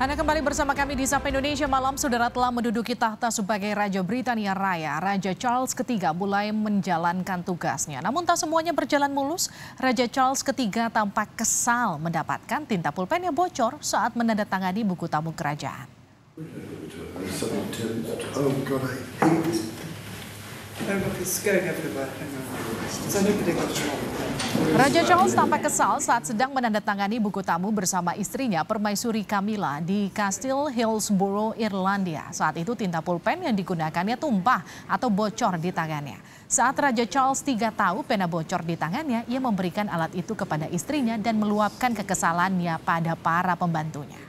Anda kembali bersama kami di Sapa Indonesia Malam, saudara telah menduduki tahta sebagai Raja Britania Raya. Raja Charles III mulai menjalankan tugasnya. Namun tak semuanya berjalan mulus, Raja Charles III tampak kesal mendapatkan tinta pulpen yang bocor saat menandatangani buku tamu kerajaan. Oh Raja Charles tampak kesal saat sedang menandatangani buku tamu bersama istrinya Permaisuri Camilla di Kastil Hillsborough, Irlandia. Saat itu tinta pulpen yang digunakannya tumpah atau bocor di tangannya. Saat Raja Charles tiga tahu pena bocor di tangannya, ia memberikan alat itu kepada istrinya dan meluapkan kekesalannya pada para pembantunya.